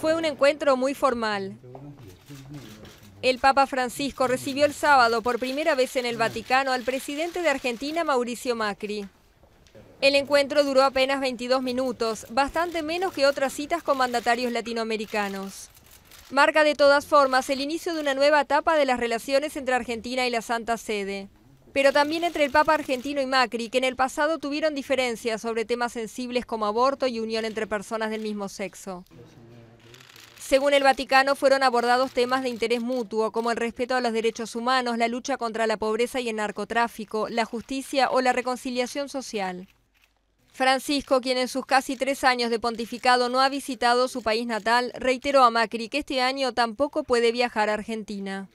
Fue un encuentro muy formal. El Papa Francisco recibió el sábado por primera vez en el Vaticano al presidente de Argentina, Mauricio Macri. El encuentro duró apenas 22 minutos, bastante menos que otras citas con mandatarios latinoamericanos. Marca de todas formas el inicio de una nueva etapa de las relaciones entre Argentina y la Santa Sede, pero también entre el Papa argentino y Macri, que en el pasado tuvieron diferencias sobre temas sensibles como aborto y unión entre personas del mismo sexo. Según el Vaticano, fueron abordados temas de interés mutuo, como el respeto a los derechos humanos, la lucha contra la pobreza y el narcotráfico, la justicia o la reconciliación social. Francisco, quien en sus casi tres años de pontificado no ha visitado su país natal, reiteró a Macri que este año tampoco puede viajar a Argentina.